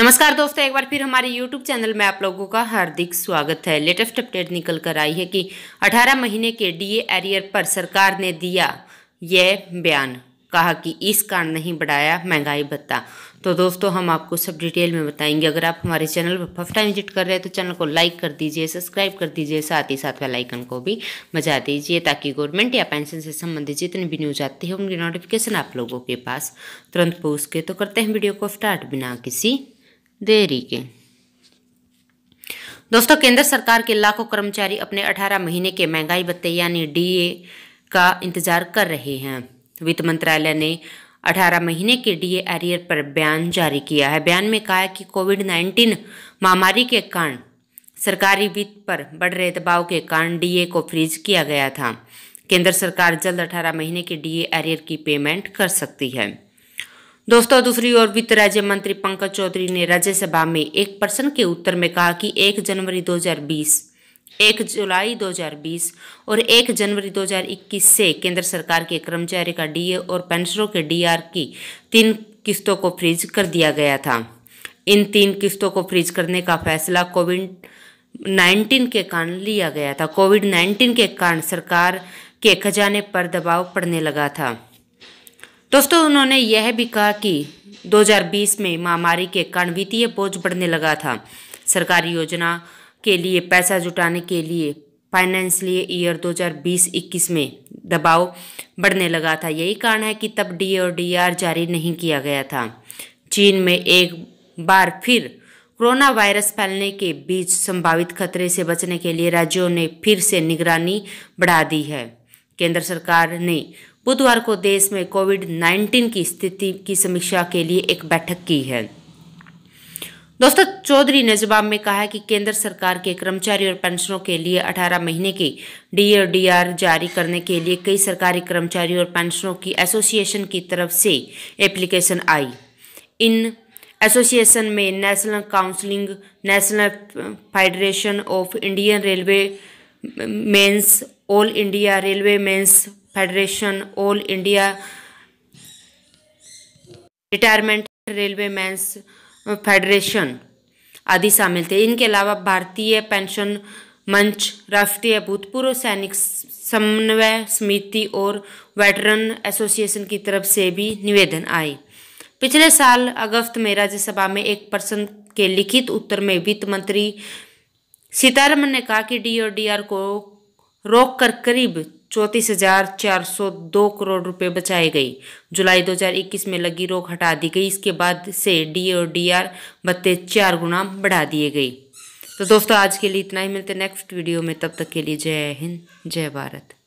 नमस्कार दोस्तों एक बार फिर हमारे YouTube चैनल में आप लोगों का हार्दिक स्वागत है लेटेस्ट अपडेट निकल कर आई है कि 18 महीने के डीए एरियर पर सरकार ने दिया यह बयान कहा कि इस कारण नहीं बढ़ाया महंगाई भत्ता तो दोस्तों हम आपको सब डिटेल में बताएंगे अगर आप हमारे चैनल पर फर्स्ट टाइम विजिट कर रहे हैं तो चैनल को लाइक कर दीजिए सब्सक्राइब कर दीजिए साथ ही साथ वेलाइकन आइकन को भी बजा दीजिए ताकि गवर्नमेंट या पेंशन से संबंधित जितनी भी न्यूज आती है उनकी नोटिफिकेशन आप लोगों के पास तुरंत पहुँच के तो करते हैं वीडियो को स्टार्ट बिना किसी देरी के दोस्तों केंद्र सरकार के लाखों कर्मचारी अपने 18 महीने के महंगाई भत्ते यानी डीए का इंतजार कर रहे हैं वित्त मंत्रालय ने 18 महीने के डीए एरियर पर बयान जारी किया है बयान में कहा है कि कोविड 19 महामारी के कारण सरकारी वित्त पर बढ़ रहे दबाव के कारण डीए को फ्रीज किया गया था केंद्र सरकार जल्द 18 महीने के डीए एरियर की पेमेंट कर सकती है दोस्तों दूसरी ओर वित्त राज्य मंत्री पंकज चौधरी ने राज्यसभा में एक प्रश्न के उत्तर में कहा कि 1 जनवरी 2020, 1 जुलाई 2020 और 1 जनवरी 2021 से केंद्र सरकार के कर्मचारी का डीए और पेंशनरों के डीआर की तीन किस्तों को फ्रीज कर दिया गया था इन तीन किस्तों को फ्रीज करने का फैसला कोविड 19 के कारण लिया गया था कोविड 19 के कारण सरकार के खजाने पर दबाव पड़ने लगा था दोस्तों उन्होंने यह भी कहा कि 2020 में महामारी के कारण वित्तीय बोझ बढ़ने लगा था सरकारी योजना के लिए पैसा जुटाने के लिए फाइनेंशियल ईयर 2020-21 में दबाव बढ़ने लगा था यही कारण है कि तब डी और डी आर जारी नहीं किया गया था चीन में एक बार फिर कोरोना वायरस फैलने के बीच संभावित खतरे से बचने के लिए राज्यों ने फिर से निगरानी बढ़ा दी है केंद्र सरकार ने बुधवार को देश में कोविड 19 की स्थिति की समीक्षा के लिए एक बैठक की है दोस्तों चौधरी ने जवाब में कहा कि केंद्र सरकार के कर्मचारी और पेंशनों के लिए 18 महीने की डी और डी जारी करने के लिए कई सरकारी कर्मचारी और पेंशनों की एसोसिएशन की तरफ से एप्लीकेशन आई इन एसोसिएशन में national counselling national federation of Indian railway mens all India railway mens federation all India retirement railway mens federation आदि शामिल थे इनके अलावा भारतीय पेंशन मंच राष्ट्रीय भूतपूर्व सैनिक समन्वय समिति और वेटरन एसोसिएशन की तरफ से भी निवेदन आए पिछले साल अगस्त में राज्यसभा में एक प्रश्न के लिखित उत्तर में वित्त मंत्री सीतारमन ने कहा कि डीओडीआर को रोक कर करीब चौंतीस हजार चार सौ दो करोड़ रुपए बचाए गए जुलाई 2021 में लगी रोक हटा दी गई इसके बाद से डी और डी आर बत्ते चार गुना बढ़ा दिए गए तो दोस्तों आज के लिए इतना ही मिलते नेक्स्ट वीडियो में तब तक के लिए जय हिंद जय भारत